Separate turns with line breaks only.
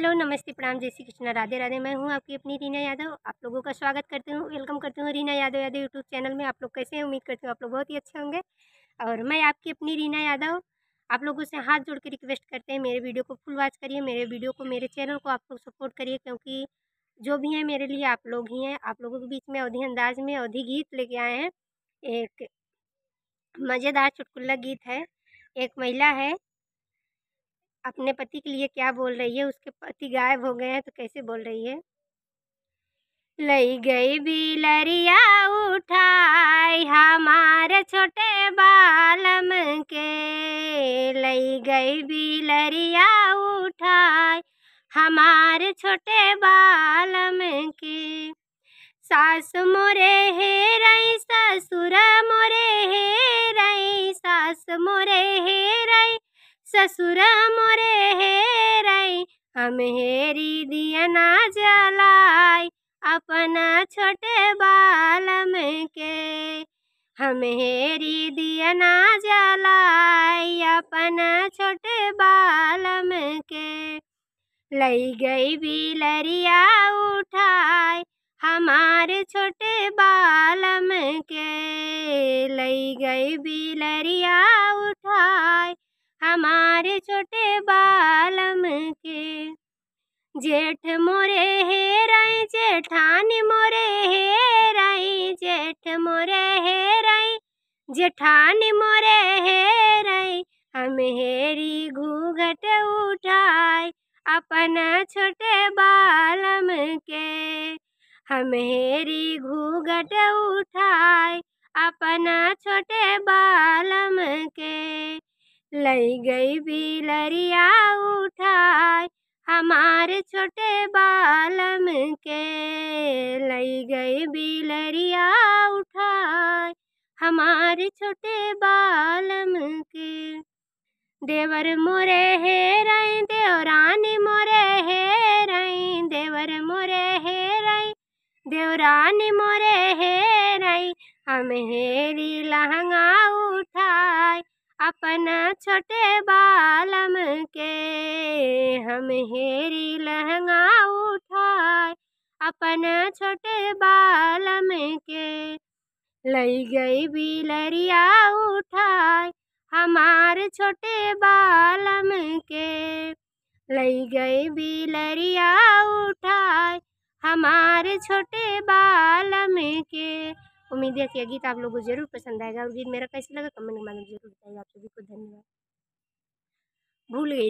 hello नमस्ते प्रणाम जय श्री कृष्णा राधे राधे मैं हूँ आपकी अपनी रीना यादव आप लोगों का स्वागत करती हूँ वेलकम करती हूँ रीना यादव यादव यूट्यूब चैनल में आप लोग कैसे हैं उम्मीद करती हूँ आप लोग बहुत ही अच्छे होंगे और मैं आपकी अपनी रीना यादव आप लोगों से हाथ जोड़ के रिक्वेस्ट करते हैं मेरे वीडियो को फुल वॉच करिए मेरे वीडियो को मेरे चैनल को आप लोग सपोर्ट करिए क्योंकि जो भी हैं मेरे लिए आप लोग ही हैं आप लोगों के बीच में अवधि अंदाज में अवधि गीत लेके आए हैं एक मज़ेदार चुटकुल्ला गीत है एक महिला है अपने पति के लिए क्या बोल रही है उसके पति गायब हो गए हैं तो कैसे बोल रही है लई गई बिलरिया उठाई हमारे छोटे बालम के लई गई बिलरिया उठाई हमारे छोटे बालम के सास मोरे हे रई ससुर मोरे हे रई सास मोरे हे ससुर मोरे हेराई हम हेरी दिया ना जलाई अपना छोटे बालम के हम हेरी दिया ना जलाई अपना छोटे बालम के लई गई बिलरिया उठाई हमारे छोटे बालम के लई गई बिलरिया हमारे छोटे बालम के जेठ मोरे हे राई जेठानी मोरे हे राई जेठ मोरे हे राई जेठानी मोरे हे राई हम हेरी घूंघट उठाए अपन छोटे बालम के हम हेरी घूंघट उठाए अपना छोटे बालम के लई गई भी लरिया उठाए हमारे छोटे बालम के लई गई भी लरिया उठाए हमारे छोटे बालम के देवर मोरे हे रई देवरानी मोरे हे रई देवर मोरे हे रई देवरानी मोरे हे रई हम हेरी लहंगा उठ अपन छोटे बालम के हम हेरी लहंगा उठाए अपन छोटे बालम के लई गई बिलरिया उठाए हमार छोटे बालम के लई गई बिलरिया उठाए हमारे छोटे बालम के उम्मीद है कि यह गीत आप लोगों को जरूर पसंद आएगा और गीत मेरा कैसे लगा कमेंट के माध्यम जरूर बताएगा आप सभी को धन्यवाद भूल गई